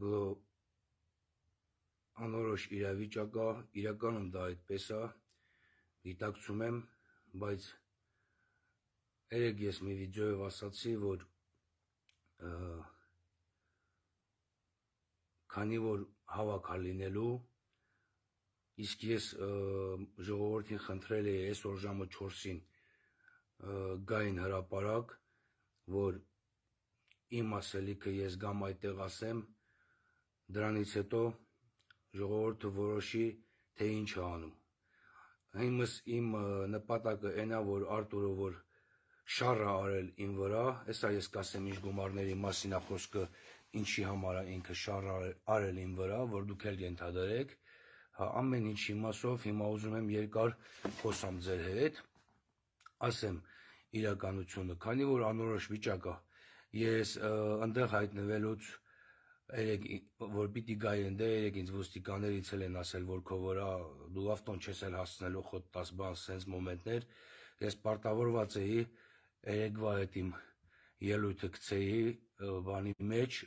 գլո անորոշ իրավիճակ է, իրականում դա այդպես է, դիտակցում եմ, բայց երեկ ես մի վիդեոյով ասացի, որ քանի որ հավաքա լինելու, իսկ ես ժողովրդին խնդրել էի այսօր ժամը 4-ին գային հրաապարակ, որ իմ ասելիքը ես գամ այդտեղ ասեմ, Դրանից հետո ժողովուրդը որոշի, թե ինչ է անում։ Իմս իմ նպատակը այնա, որ Արտուրը որ շարը արել իմ վրա, հեսա ես կասեմ ինչ գումարների մասին է խոսքը, ինչի համար է ինքը շարը արել իմ վրա, որ դուք էլ ենթադրեք, հա ամեն ինչի մասով հիմա ուզում եմ երկար խոսամ ձեր հետ, ասեմ իրականությունը, քանի որ անորոշ վիճակա, ես ընդեղ հայտնվելուց երեք որ պիտի գային դե երեք ինձ ոստիկաներից էլ են ասել որ քո վրա դու ավտոն չես էլ հասցնելու խոտ 10 բան սենց մոմենտներ ես պարտավորված էի երեկվա այդ իմ ելույթը գցեի բանի մեջ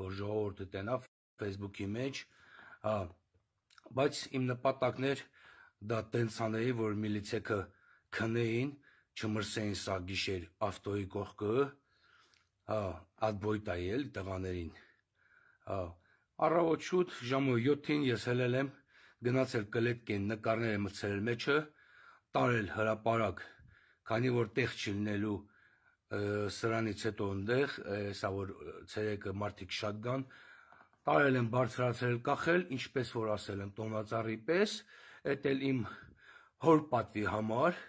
որ ժողովուրդը տենա Facebook-ի մեջ հա բայց իմ նպատակներ դա տենց անեի որ միլիցեքը քնեին չմրսեին սա գիշեր ավտոյի կողքը հա ադբոյտայել տղաներին Առավոտշուտ ժամը 7-ին ես հելել եմ, գնացել կլետկեն նկարները մտցրել մեջը, տարել հրապարակ, քանի որ տեղ չլնելու սրանից հետո ընդեղ, հեսա որ ցերեկը մարդիկ շատ գան, տարել եմ բարձրացրել կախել, ինչպես որ ասել եմ տոնածառի պես, էդ էլ իմ հոր պատվի համար,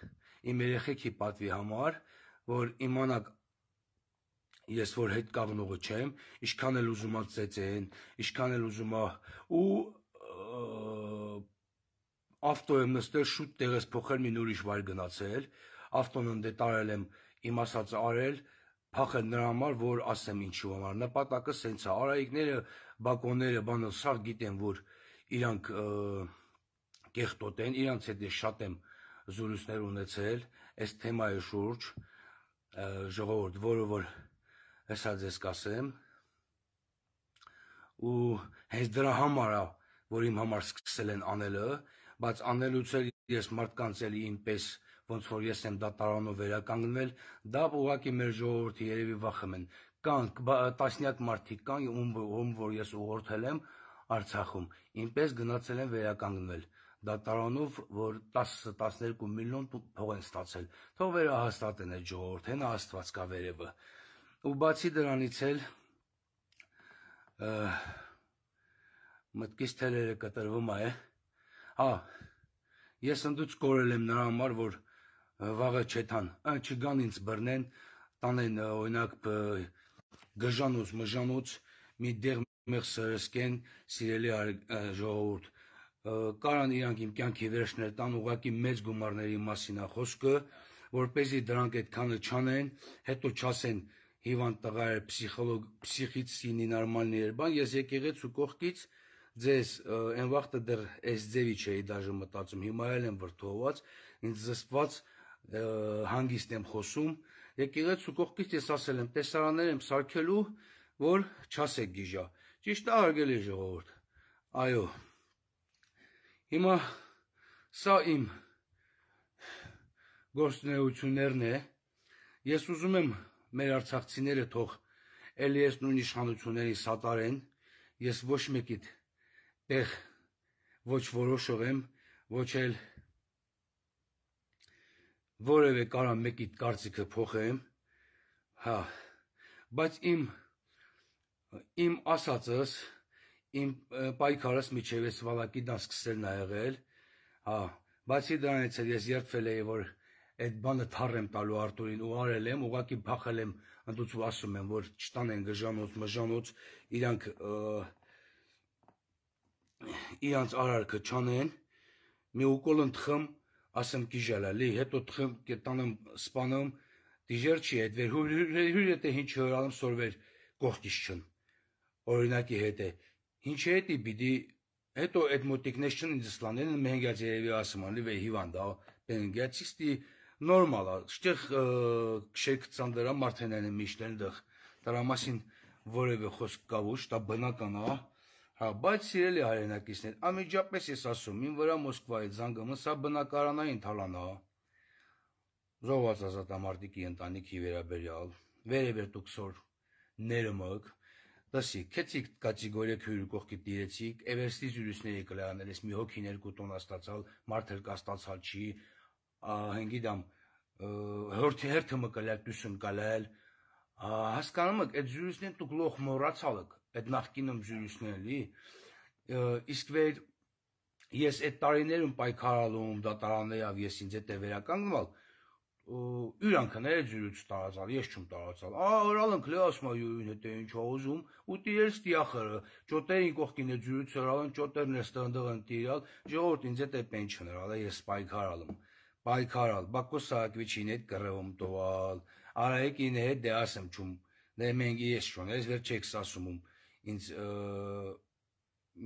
իմ երեխեքի պատվի համար, որ իմանակ ես որ հետ կավնողը չեմ, ինչքան էլ ուզում ա ծեծեն, ինչքան էլ ուզում ա ու ավտո եմ նստել շուտ տեղից փոխել մի նորիշ վայր գնացել, ավտոն ընդ տարել եմ իմ ասածը արել, փախել նրա համար, որ ասեմ ինչու համար։ Նպատակը սենց է, արայիկները, բակոնները, բանը սա գիտեն, որ իրանք կեղտոտ են, իրանց հետ ես շատ եմ զրույցներ ունեցել այս թեմայի շուրջ ժողովուրդ, որը որ, որ հեսա ձեզ կասեմ, ու հենց դրա համար է, որ իմ համար սկսել են անելը, բայց անելուց էլ ես մարդկանց էլի ինպես ոնց որ ես եմ դատարանով վերականգնվել, դա ուղղակի մեր ժողովրդի երևի վախեմ են։ Կան տասնյակ մարդիկ կան, ում որ ես ուղղորդել եմ Արցախում, ինպես գնացել են վերականգնվել դատարանով, որ 10-12 միլիոն փող են ստացել։ Թող վերահաստատեն այդ ժողովրդեն, Աստված կա վերևը։ Ու բացի դրանից էլ մտքից թելերը կտրվում է։ Հա, ես ընդուց կորել եմ նրա համար, որ վաղը չեթան, չգան ինձ բռնեն, տանեն օրինակ գժանոց, մժանոց մի դեղ մեղ սրսկեն սիրելի ժողովուրդ կարան իրանք իմ կյանքի վերջներ տան ուղակի մեծ գումարների մասին է խոսքը, որ เป զի դրանք այդքանը չանեն, հետո չասեն, հիվանդ տղա էր, փսիխոլոգ, փսիխիցի նինարմալնի էր, բան, ես եկեղեցու կողքից ձեզ այն վաղտը դեռ այս ձևի չէի դաժե մտածում, հիմա էլ եմ վրթովված, ինձ զսպված հանգիստ եմ խոսում, եկեղեցու կողքից ես ասել եմ, տեսարաններ եմ սարքելու, որ չասեք գիժա։ Ճիշտ է, արգելի ժողովուրդ։ Այո։ Հիմա սա իմ գործունեություններն է։ Ես ուզում եմ մեր արցախցիները թող ելի ես նույն իշխանությունների սատարեն, ես ոչ մեկիդ տեղ ոչ որոշող եմ, ոչ էլ որևէ կարամ մեկիդ կարծիքը փոխեմ, հա, բայց իմ իմ ասածս, իմ պայքարս միջև ես վալակի դան սկսելն ա եղել, հա, բացի դրանից էլ ես երբվել էի, որ այդ բանը թար եմ տալու Արտուրին ու արել եմ, ուղղակի փախել եմ, ընդուց ու ասում եմ, որ չտանեն գժանոց, մժանոց, իրանք իրանց արարքը չանեն, մի ուկոլ ընթխմ, ասեմ գիժել էլի, հետո թխմ կտանեմ սպանում, դիժեր չի այդ վեր, հուր հետ է ինչ հորանում սորվեր կողքից չն, օրինակի հետ է, ինչ հետ է պիտի հետո այդ մոտիկներ չն ինձ սլանել, մենգյաց երևի ասման լիվ է հիվանդ, բենգյացիստի նորմալ է այդտեղ քշեք 20 դրամ արդեն այն միշտ այնտեղ դրա մասին որևէ խոսք կա ոչ դա բնական է հա բայց սիրելի հայրենակիցներ ամիջապես ես ասում ին վրա մոսկվայի զանգը սա բնակարանային թալան է զոհված ազատամարտիկի ընտանիքի վերաբերյալ վերևեր տուքսոր ներմակ դասի քեցիկ կատեգորիա քյուրի կողքի տիրեցիկ էվերստի զյուրիսների կլայանել ես մի հոգին երկու տոն աստացալ մարդել կաստացալ չի հենգի դամ հորթի հերթը մկլել դուսն կալել հասկանում եք այդ զյուրիսն դու գլոխ մոռացալ եք այդ նախկինում զյուրիսն էլի իսկ վեր ես այդ տարիներում պայքարալում դատարաններով ես ինձ հետ վերականգնալ յուրանքներ է ջրուց տարածալ, ես չեմ տարածալ։ Ա, օրալ ընկլե ասում է յուրին հետ ինչ հոզում, ու տիրես տիախը, ճոտերին կողքին է ջրուց հրալն, ճոտերն է ստանդղն տիրալ, ժողովուրդ ինձ հետ է պենչն հրալա, ես պայքարալում պայքարալ, Բակո Սահակվիչին հետ կռվում տոալ, Արայեկին հետ դե ասեմ ճում, դե մենք ես չոն, ես վերջեք ասումում, ինձ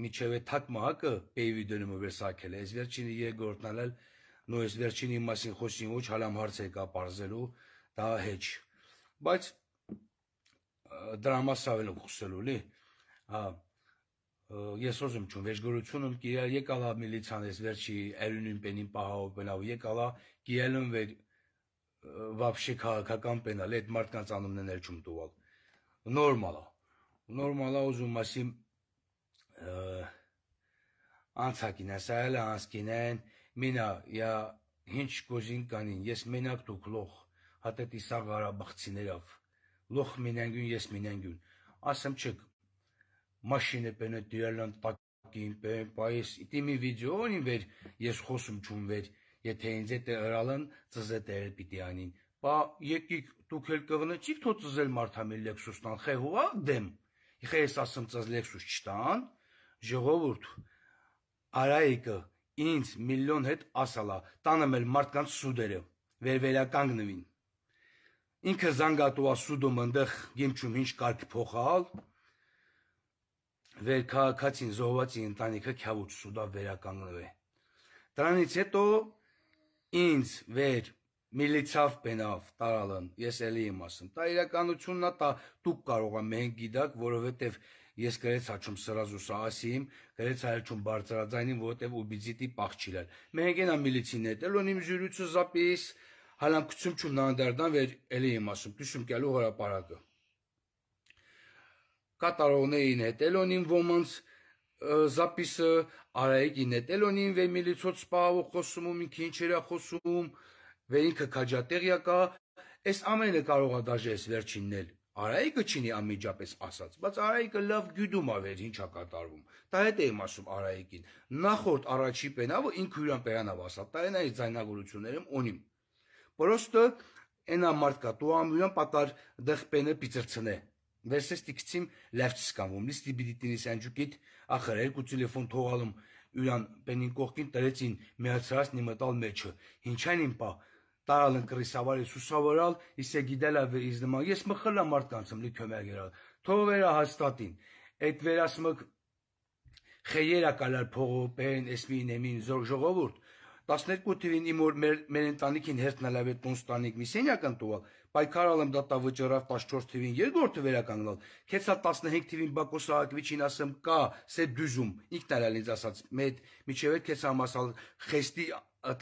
միջև է թակ մահակը պեյվի դնումը վեր սակել է, ես վերջինի երկորդնալել, նո ես վերջինի մասին խոսին ոչ հալամ հարց է կապարզելու, դա հեչ, բայց դրա մաս ավելում խոսելու լի, հա, ես ոզում չուն վեժգորությունում կիրալ եկալա միլիցանես վերջի էրյունին պենին պահավոպենավ եկալա կիրելում վեր վապշե քաղաքական պենալ այդ մարդկանց անուններ չում տուալ նորմալա նորմալա ուզում ասիմ անցակին ասայել անսկինեն մինա յա հինչ գոզին կանին ես մենակ դուք լոխ հատետի սաղ արաբաղցիներավ լոխ մինանգյուն ես մինանգյուն ասեմ չեք մաշինը պենը դիալանդ պակին պեն, պայիս իտիմի վիդյոն ին վեր, ես խոսում չում վեր, եթե ինձ է տերալն ծզե տերը պիտի անին։ Պա եկիք դուք էլ կղնեցիք թո ծզել մարդամիլ լեքսուստան, խե հուա դեմ, իխե ես ասմ ծզ լեքսուս չտան, ժողովուրդ, արայիկը ինձ միլյոն հետ ասալա, տանեմ էլ մարդկանց սուդերը, վերվելա կանգնվին։ Ինքը զանգատուա սուդում ընդեղ, եմ չում ինչ կարգ փոխալ, վերքաղաքացին զոհվածի ընտանիքը քյավուց սուդա վերականգնվել է։ Դրանից հետո ինձ վեր միլիցավ բենավ տարալն, ես էլի եմ ասում։ Դա իրականությունն է, դա դուք կարող եք մենք գիտակ, որովհետև ես գրեց հաչում սրազու սասիմ, գրեց հայելչում բարձրաձայնին, որովհետև ուբիզիտի պախչիլալ։ Մենք ենա միլիցին հետ, էլ ունիմ ժյուրուցու զապիս, հալանքություն չունանդարդան վեր էլի եմ ասում, դուշում կյալու հորապարակը կատարողներին հետելոնին ոմանց զապիսը արայիկին հետելոնին վեր միլիցոց սպահավող խոսումում ինքի ինչ էր խոսում վեր ինքը քաջատեղյա կա այս ամենը կարող է դաժե այս վերջիննել Արայիկը չինի անմիջապես ասած, բայց Արայիկը լավ գյուդում ավեր ինչա կատարվում։ Դա հետ եմ ասում Արայիկին։ Նախորդ առաջի պենավը ինքը յուրան պերանավ ասա, տայնայի ձայնավորություններում ունիմ։ Պրոստը այնա մարդկա տու ամյուրան պատար դեղ պենը պիծրցնե։ Վերսես տիքցիմ լավց սկավում, լիստի բիդիտինիս անջուկիտ ախր երկու տելեֆոն թողալում ուրան պենին կողքին տրեցին միացրած նիմտալ մեջը։ Հինչայն իմ պա, տարալ ընկրիսավարի սուսավորալ, իսե գիդել ավեր իզ նման, ես մխրլա մարդկանցմ լի կյոմեր գերալ, թող վերա հաստատին, այդ վերասմըք խեյերա կալար փողոպեն, ես մի նեմին զոր ժողովուրդ, 12 թվին իմ որ մեր մեր ընտանիքին հերթնալավ է տուն ստանիկ մի սենյակ ընտուալ, պայքարալ եմ դատավճարավ 14 թվին երկրորդը վերականգնալ, քեցա 15 թվին Բաքու Սահակովիչին ասեմ կա սե դյուզում, ինքնալալ ինձ ասած, մետ միջև էլ քեցա համասալ խեստի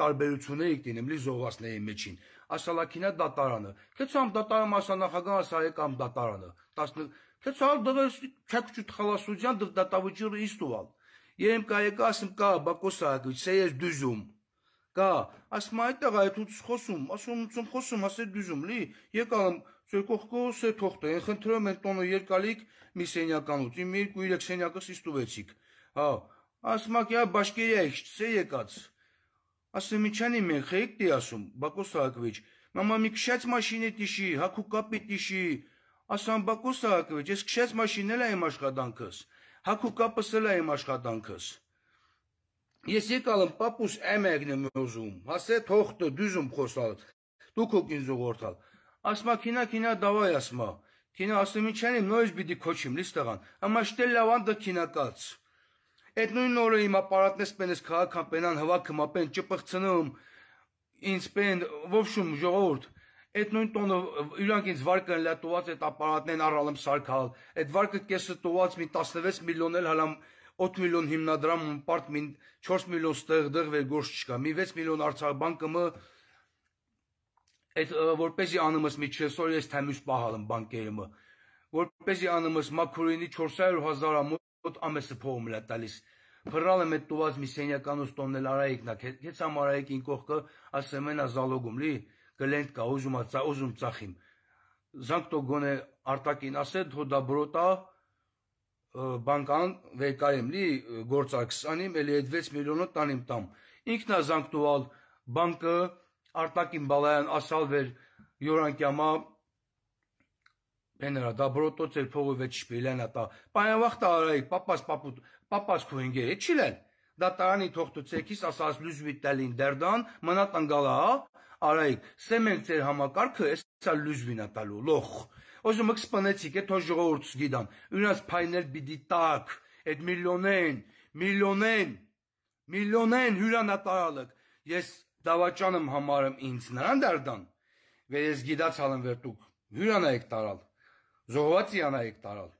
տարբերություններ դինեմ լի զովասների մեջին ասալակինա դատարանը քեցամ դատարան մասնախագահ ասարեկամ դատարանը 10 քեցալ դրես չակչու տխալասուջան դատավճիրը իստուալ երեմ կայեկա ասեմ կա բակոսա դու ես դյուզում Կա, ասում այդտեղ այդ ուտս խոսում, ասում ուտսում խոսում, ասե դյուժում, լի, եկամ ծոյքող կոս է թողտ է, խնդրում են տոնը երկալիկ մի սենյականուց, իմ երկու իրեք սենյակս իստուվեցիք, հա, ասմակ յա բաշկերյա իշտ, սե եկաց, ասեմ ինչանի մեն խեիք տի դե ասում, բակոս Սահակվիչ, մամա մի կշած մաշին է տիշի, հակու կապի տիշի, ասամ բակոս Սահակվիչ, ես կշած մաշին էլ է իմ աշխատանքս, հակու կապս էլ է իմ աշխատանքս, Ես եկալ եմ պապուս էմերն եմ ուզում, հասե թողտը դյուզում խոսալ, դուք ուկ ինձ ուղորդալ։ Ասմա կինա կինա դավայ ասմա, կինա ասմի չանիմ, նոյս բիդի քոչիմ, լիստղան, ամա շտել լավանդը կինակաց։ Այդ նույն օրը իմ ապարատնես պենես քաղաքան պենան հվաքը մապեն ճպղցնում, ինձ պեն, ովշում ժողովուրդ, այդ նույն տոնը իրանք ինձ վարկը լա տուած այդ ապարատներն առալեմ սարքալ, այդ վարկը կեսը տուած մի 16 միլիոն էլ հալամ 8 միլիոն հիմնադրամ պարտ մին 4 միլիոն ստեղ դեղ վեր գործ չկա։ Մի 6 միլիոն Արցախբանկը մը այդ որպեսի անմս մի չեսօր ես թեմյուս պահալն բանկերը մը որպեսի անմս մաքուրինի 400.000 ամոտ ամեսը փողում լա տալիս։ Փռալ եմ այդ տուված մի սենյականոց տոնել արայիկնա, քեզ համ արայիկին կողքը ասեմ ենա զալոգում լի գլենդ կա ուզում ուզում ծախիմ։ Զանգտո գոնե արտակին ասեդ հո դա բրոտա բանկան վեկայեմ լի գործակցանիմ էլի այդ 6 միլիոնը տանիմ տամ ինքնազանգտուալ բանկը արտակին բալայան ասալ վեր յորանքյամա Բեներա դա բրոտոց էր փողը վեճ շպիլենա տա։ Պայանվախտա արայի, պապաս պապուտ, պապաս քուինգե, է չիլեն։ Դա տարանի թողտուցեքիս ասաս լուզվիտելին դերդան, մնա տանգալա, արայի, սեմենք ծեր համակարգը, էսա լուզվինա տալու, լոխ։ Ուզում եք սպանեցիք, այդ ժողովուրդ գիտան։ Ունաս փայնել պիտի տակ, այդ միլիոնեն, միլիոնեն, միլիոնեն հյուրանատարալըք։ Ես դավաճանım համարım ինձ նրան դարդան։ Վեր ես գիտաց հալն վերտուք։ Հյուրանայեք տարալ։ Զողվածի անայեք տարալ։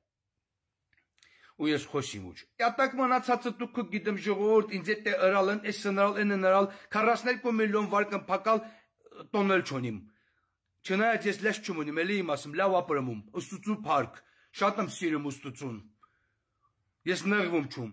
Ու ես խոսի ոչ։ Յատակ մնացածը դուք գիտեմ ժողովուրդ ինձ այդ ըրալն, այս սնրալ, այն նրալ 42 միլիոն վարկն փակալ տոնել չունիմ։ Չնայած ես լեշ չեմ ունիմ, էլի իմ ասում, լավ ապրում, ըստուցու փառք, շատ եմ սիրում ըստուցուն։ Ես նեղվում չում։